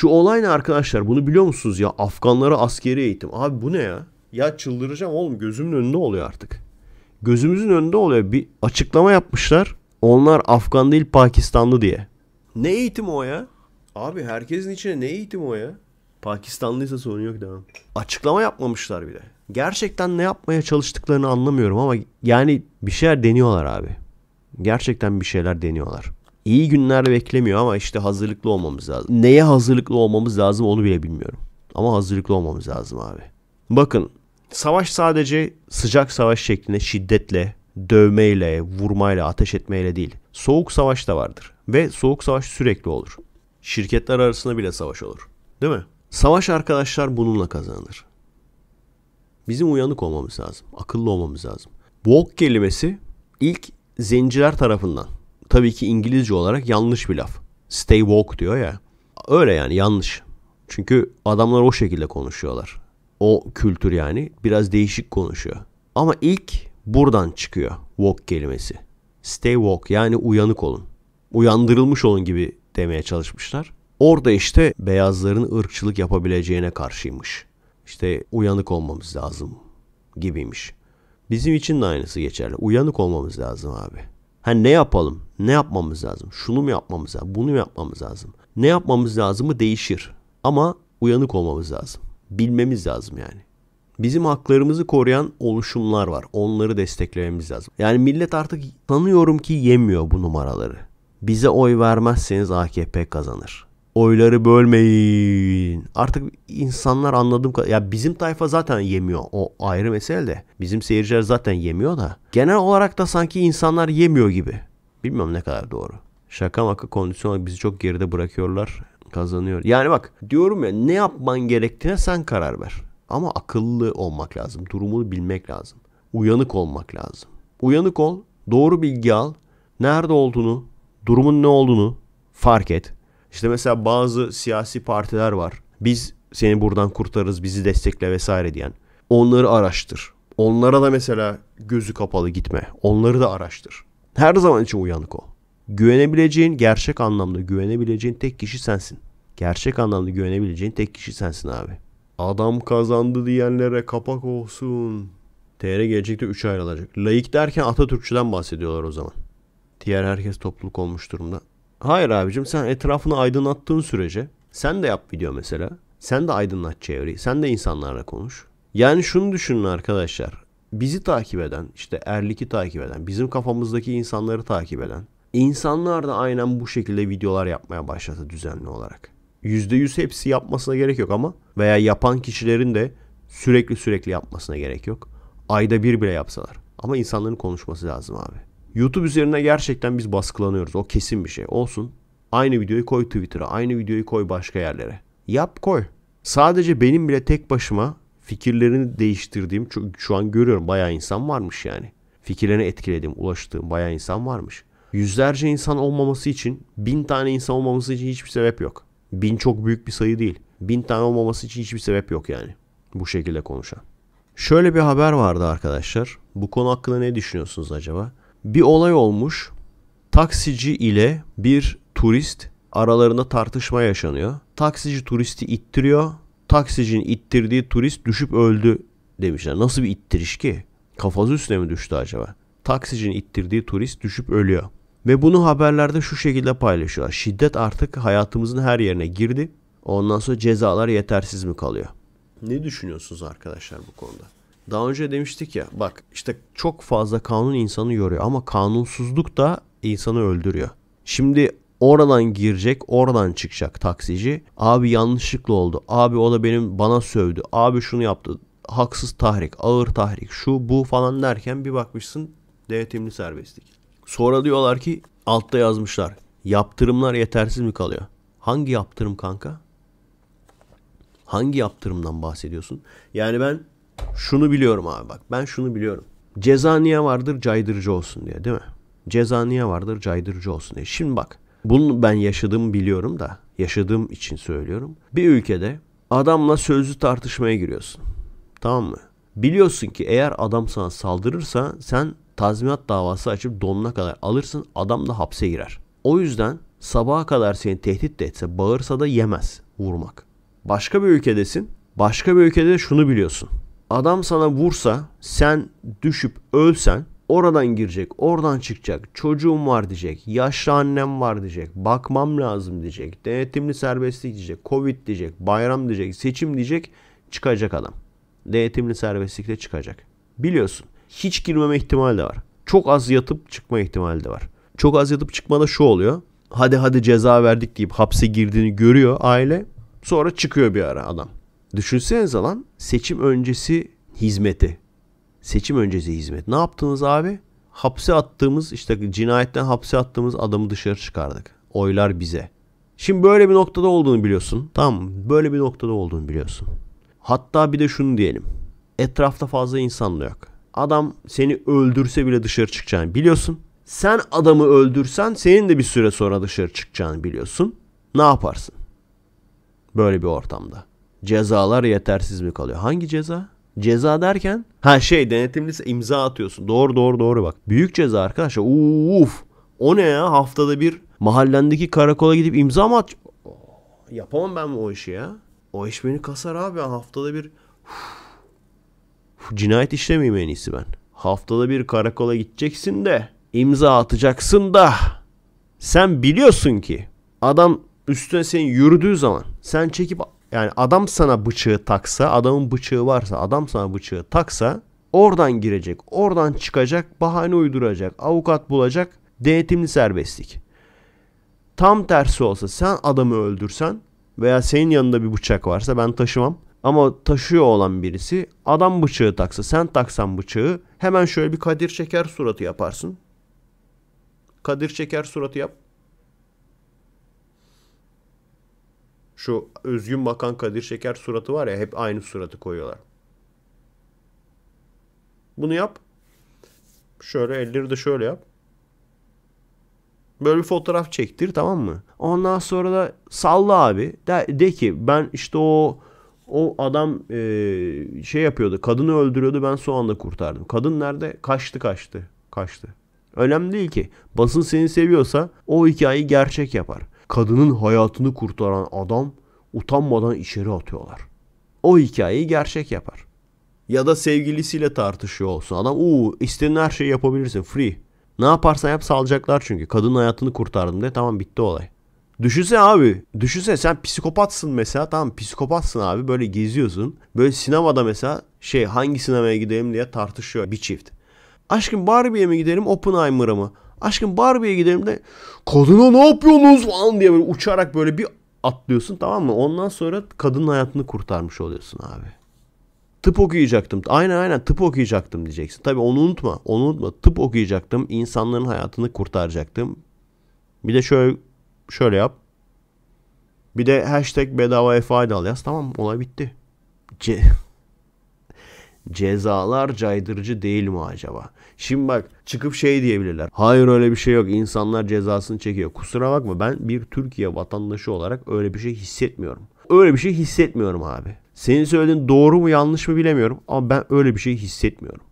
Şu olay ne arkadaşlar? Bunu biliyor musunuz ya? Afganlara askeri eğitim. Abi bu ne ya? Ya çıldıracağım oğlum gözümün önünde oluyor artık. Gözümüzün önünde oluyor. Bir açıklama yapmışlar. Onlar Afgan değil Pakistanlı diye. Ne eğitim o ya? Abi herkesin içine ne eğitim o ya? Pakistanlıysa sorun yok devam. Açıklama yapmamışlar bile. Gerçekten ne yapmaya çalıştıklarını anlamıyorum ama yani bir şeyler deniyorlar abi. Gerçekten bir şeyler deniyorlar iyi günler beklemiyor ama işte hazırlıklı olmamız lazım. Neye hazırlıklı olmamız lazım onu bile bilmiyorum. Ama hazırlıklı olmamız lazım abi. Bakın savaş sadece sıcak savaş şeklinde şiddetle, dövmeyle, vurmayla, ateş etmeyle değil. Soğuk savaş da vardır ve soğuk savaş sürekli olur. Şirketler arasında bile savaş olur. Değil mi? Savaş arkadaşlar bununla kazanılır. Bizim uyanık olmamız lazım. Akıllı olmamız lazım. Woke kelimesi ilk zenciler tarafından tabii ki İngilizce olarak yanlış bir laf. Stay woke diyor ya. Öyle yani yanlış. Çünkü adamlar o şekilde konuşuyorlar. O kültür yani biraz değişik konuşuyor. Ama ilk buradan çıkıyor woke kelimesi. Stay woke yani uyanık olun. Uyandırılmış olun gibi demeye çalışmışlar. Orada işte beyazların ırkçılık yapabileceğine karşıymış. İşte uyanık olmamız lazım gibiymiş. Bizim için de aynısı geçerli. Uyanık olmamız lazım abi. Ha ne yapalım? Ne yapmamız lazım? Şunu mu yapmamız lazım? Bunu mu yapmamız lazım? Ne yapmamız lazımı değişir. Ama uyanık olmamız lazım. Bilmemiz lazım yani. Bizim haklarımızı koruyan oluşumlar var. Onları desteklememiz lazım. Yani millet artık sanıyorum ki yemiyor bu numaraları. Bize oy vermezseniz AKP kazanır oyları bölmeyin. Artık insanlar anladım kadar ya bizim tayfa zaten yemiyor. O ayrı mesele de. Bizim seyirciler zaten yemiyor da. Genel olarak da sanki insanlar yemiyor gibi. Bilmiyorum ne kadar doğru. Şaka maka kondisyon bizi çok geride bırakıyorlar. Kazanıyor. Yani bak diyorum ya ne yapman gerektiğine sen karar ver. Ama akıllı olmak lazım. Durumunu bilmek lazım. Uyanık olmak lazım. Uyanık ol. Doğru bilgi al. Nerede olduğunu, durumun ne olduğunu fark et işte mesela bazı siyasi partiler var. Biz seni buradan kurtarırız, bizi destekle vesaire diyen. Onları araştır. Onlara da mesela gözü kapalı gitme. Onları da araştır. Her zaman için uyanık ol. Güvenebileceğin, gerçek anlamda güvenebileceğin tek kişi sensin. Gerçek anlamda güvenebileceğin tek kişi sensin abi. Adam kazandı diyenlere kapak olsun. TR gelecekte 3 ayrılacak. Layık derken Atatürkçüden bahsediyorlar o zaman. Diğer herkes topluluk olmuş durumda. Hayır abicim sen etrafını aydınlattığın sürece sen de yap video mesela. Sen de aydınlat çevreyi. Sen de insanlarla konuş. Yani şunu düşünün arkadaşlar. Bizi takip eden, işte Erlik'i takip eden, bizim kafamızdaki insanları takip eden insanlar da aynen bu şekilde videolar yapmaya başladı düzenli olarak. %100 hepsi yapmasına gerek yok ama veya yapan kişilerin de sürekli sürekli yapmasına gerek yok. Ayda bir bile yapsalar. Ama insanların konuşması lazım abi. YouTube üzerine gerçekten biz baskılanıyoruz. O kesin bir şey. Olsun. Aynı videoyu koy Twitter'a. Aynı videoyu koy başka yerlere. Yap koy. Sadece benim bile tek başıma fikirlerini değiştirdiğim şu an görüyorum bayağı insan varmış yani. Fikirlerini etkilediğim, ulaştığım bayağı insan varmış. Yüzlerce insan olmaması için, bin tane insan olmaması için hiçbir sebep yok. Bin çok büyük bir sayı değil. Bin tane olmaması için hiçbir sebep yok yani. Bu şekilde konuşan. Şöyle bir haber vardı arkadaşlar. Bu konu hakkında ne düşünüyorsunuz acaba? Bir olay olmuş. Taksici ile bir turist aralarında tartışma yaşanıyor. Taksici turisti ittiriyor. Taksicinin ittirdiği turist düşüp öldü demişler. Nasıl bir ittiriş ki? Kafası üstüne mi düştü acaba? Taksicinin ittirdiği turist düşüp ölüyor. Ve bunu haberlerde şu şekilde paylaşıyorlar. Şiddet artık hayatımızın her yerine girdi. Ondan sonra cezalar yetersiz mi kalıyor? Ne düşünüyorsunuz arkadaşlar bu konuda? Daha önce demiştik ya bak işte çok fazla kanun insanı yoruyor ama kanunsuzluk da insanı öldürüyor. Şimdi oradan girecek oradan çıkacak taksici. Abi yanlışlıkla oldu. Abi o da benim bana sövdü. Abi şunu yaptı. Haksız tahrik, ağır tahrik, şu bu falan derken bir bakmışsın devletimli serbestlik. Sonra diyorlar ki altta yazmışlar. Yaptırımlar yetersiz mi kalıyor? Hangi yaptırım kanka? Hangi yaptırımdan bahsediyorsun? Yani ben şunu biliyorum abi bak ben şunu biliyorum. Ceza niye vardır caydırıcı olsun diye değil mi? Ceza niye vardır caydırıcı olsun diye. Şimdi bak bunu ben yaşadığımı biliyorum da yaşadığım için söylüyorum. Bir ülkede adamla sözlü tartışmaya giriyorsun. Tamam mı? Biliyorsun ki eğer adam sana saldırırsa sen tazminat davası açıp donuna kadar alırsın adam da hapse girer. O yüzden sabaha kadar seni tehdit de etse bağırsa da yemez vurmak. Başka bir ülkedesin. Başka bir ülkede şunu biliyorsun. Adam sana vursa sen düşüp ölsen oradan girecek, oradan çıkacak, çocuğum var diyecek, yaşlı annem var diyecek, bakmam lazım diyecek, denetimli serbestlik diyecek, covid diyecek, bayram diyecek, seçim diyecek, çıkacak adam. Denetimli serbestlikle çıkacak. Biliyorsun hiç girmeme ihtimali de var. Çok az yatıp çıkma ihtimali de var. Çok az yatıp çıkmada şu oluyor. Hadi hadi ceza verdik deyip hapse girdiğini görüyor aile. Sonra çıkıyor bir ara adam. Düşünsenize lan seçim öncesi hizmeti. Seçim öncesi hizmet. Ne yaptınız abi? Hapse attığımız işte cinayetten hapse attığımız adamı dışarı çıkardık. Oylar bize. Şimdi böyle bir noktada olduğunu biliyorsun. Tamam Böyle bir noktada olduğunu biliyorsun. Hatta bir de şunu diyelim. Etrafta fazla insan da yok. Adam seni öldürse bile dışarı çıkacağını biliyorsun. Sen adamı öldürsen senin de bir süre sonra dışarı çıkacağını biliyorsun. Ne yaparsın? Böyle bir ortamda cezalar yetersiz mi kalıyor? Hangi ceza? Ceza derken ha şey denetimlisi imza atıyorsun. Doğru doğru doğru bak. Büyük ceza arkadaşlar. Uf. O ne ya? Haftada bir mahallendeki karakola gidip imza mı at? Oh, yapamam ben o işi ya. O iş beni kasar abi. Haftada bir Uf. cinayet işlemeyeyim en iyisi ben. Haftada bir karakola gideceksin de imza atacaksın da sen biliyorsun ki adam üstüne seni yürüdüğü zaman sen çekip yani adam sana bıçağı taksa, adamın bıçağı varsa, adam sana bıçağı taksa oradan girecek, oradan çıkacak, bahane uyduracak, avukat bulacak, denetimli serbestlik. Tam tersi olsa sen adamı öldürsen veya senin yanında bir bıçak varsa ben taşımam. Ama taşıyor olan birisi adam bıçağı taksa sen taksan bıçağı hemen şöyle bir kadir çeker suratı yaparsın. Kadir çeker suratı yap. Şu Özgün Bakan Kadir Şeker suratı var ya hep aynı suratı koyuyorlar. Bunu yap. Şöyle elleri de şöyle yap. Böyle bir fotoğraf çektir tamam mı? Ondan sonra da salla abi. De, de ki ben işte o o adam e, şey yapıyordu. Kadını öldürüyordu ben soğanla kurtardım. Kadın nerede? Kaçtı kaçtı. Kaçtı. Önemli değil ki. Basın seni seviyorsa o hikayeyi gerçek yapar kadının hayatını kurtaran adam utanmadan içeri atıyorlar. O hikayeyi gerçek yapar. Ya da sevgilisiyle tartışıyor olsun. Adam uuu istediğin her şeyi yapabilirsin free. Ne yaparsan yap salacaklar çünkü. Kadının hayatını kurtardım de tamam bitti olay. Düşünsene abi. Düşünsene sen psikopatsın mesela. Tamam psikopatsın abi. Böyle geziyorsun. Böyle sinemada mesela şey hangi sinemaya gidelim diye tartışıyor bir çift. Aşkım Barbie'ye mi gidelim Oppenheimer'a mı? Aşkım Barbie'ye gidelim de kadına ne yapıyorsunuz falan diye böyle uçarak böyle bir atlıyorsun tamam mı? Ondan sonra kadının hayatını kurtarmış oluyorsun abi. Tıp okuyacaktım. Aynen aynen tıp okuyacaktım diyeceksin. Tabii onu unutma. Onu unutma. Tıp okuyacaktım. insanların hayatını kurtaracaktım. Bir de şöyle şöyle yap. Bir de hashtag bedava F-Idol yaz. Tamam olay bitti. C cezalar caydırıcı değil mi acaba? Şimdi bak çıkıp şey diyebilirler. Hayır öyle bir şey yok. İnsanlar cezasını çekiyor. Kusura bakma ben bir Türkiye vatandaşı olarak öyle bir şey hissetmiyorum. Öyle bir şey hissetmiyorum abi. Senin söylediğin doğru mu yanlış mı bilemiyorum ama ben öyle bir şey hissetmiyorum.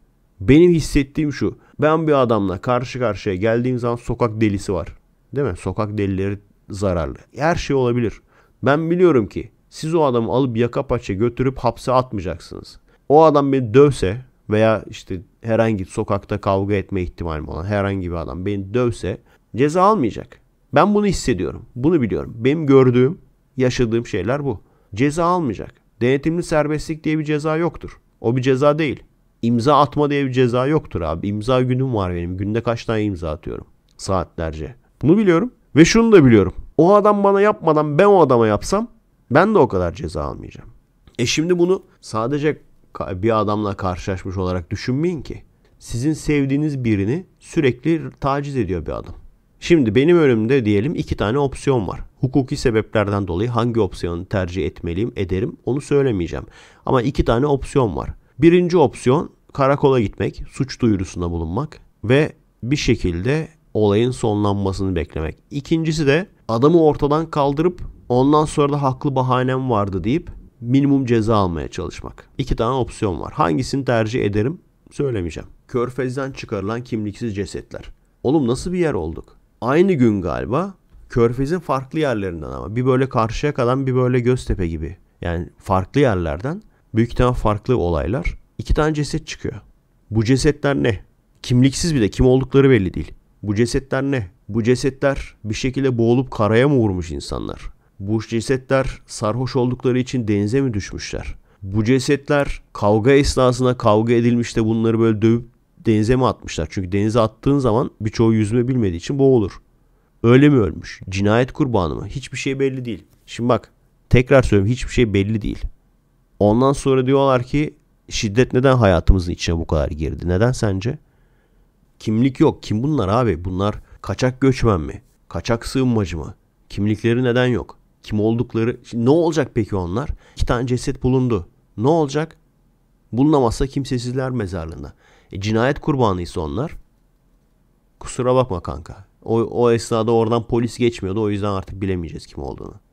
Benim hissettiğim şu. Ben bir adamla karşı karşıya geldiğim zaman sokak delisi var. Değil mi? Sokak delileri zararlı. Her şey olabilir. Ben biliyorum ki siz o adamı alıp yaka paça götürüp hapse atmayacaksınız o adam beni dövse veya işte herhangi sokakta kavga etme ihtimalim olan herhangi bir adam beni dövse ceza almayacak. Ben bunu hissediyorum. Bunu biliyorum. Benim gördüğüm, yaşadığım şeyler bu. Ceza almayacak. Denetimli serbestlik diye bir ceza yoktur. O bir ceza değil. İmza atma diye bir ceza yoktur abi. İmza günüm var benim. Günde kaç tane imza atıyorum? Saatlerce. Bunu biliyorum. Ve şunu da biliyorum. O adam bana yapmadan ben o adama yapsam ben de o kadar ceza almayacağım. E şimdi bunu sadece bir adamla karşılaşmış olarak düşünmeyin ki. Sizin sevdiğiniz birini sürekli taciz ediyor bir adam. Şimdi benim önümde diyelim iki tane opsiyon var. Hukuki sebeplerden dolayı hangi opsiyonu tercih etmeliyim ederim onu söylemeyeceğim. Ama iki tane opsiyon var. Birinci opsiyon karakola gitmek, suç duyurusunda bulunmak ve bir şekilde olayın sonlanmasını beklemek. İkincisi de adamı ortadan kaldırıp ondan sonra da haklı bahanem vardı deyip minimum ceza almaya çalışmak. İki tane opsiyon var. Hangisini tercih ederim söylemeyeceğim. Körfez'den çıkarılan kimliksiz cesetler. Oğlum nasıl bir yer olduk? Aynı gün galiba Körfez'in farklı yerlerinden ama bir böyle karşıya kalan bir böyle Göztepe gibi. Yani farklı yerlerden büyük ihtimal farklı olaylar. İki tane ceset çıkıyor. Bu cesetler ne? Kimliksiz bir de kim oldukları belli değil. Bu cesetler ne? Bu cesetler bir şekilde boğulup karaya mı vurmuş insanlar? Bu cesetler sarhoş oldukları için denize mi düşmüşler? Bu cesetler kavga esnasında kavga edilmiş de bunları böyle dövüp denize mi atmışlar? Çünkü denize attığın zaman birçoğu yüzme bilmediği için boğulur. Öyle mi ölmüş? Cinayet kurbanı mı? Hiçbir şey belli değil. Şimdi bak tekrar söylüyorum hiçbir şey belli değil. Ondan sonra diyorlar ki şiddet neden hayatımızın içine bu kadar girdi? Neden sence? Kimlik yok. Kim bunlar abi? Bunlar kaçak göçmen mi? Kaçak sığınmacı mı? Kimlikleri neden yok? Kim oldukları. Şimdi ne olacak peki onlar? İki tane ceset bulundu. Ne olacak? Bulunamazsa kimsesizler mezarlığına. E, cinayet kurbanıysa onlar. Kusura bakma kanka. O, o esnada oradan polis geçmiyordu. O yüzden artık bilemeyeceğiz kim olduğunu.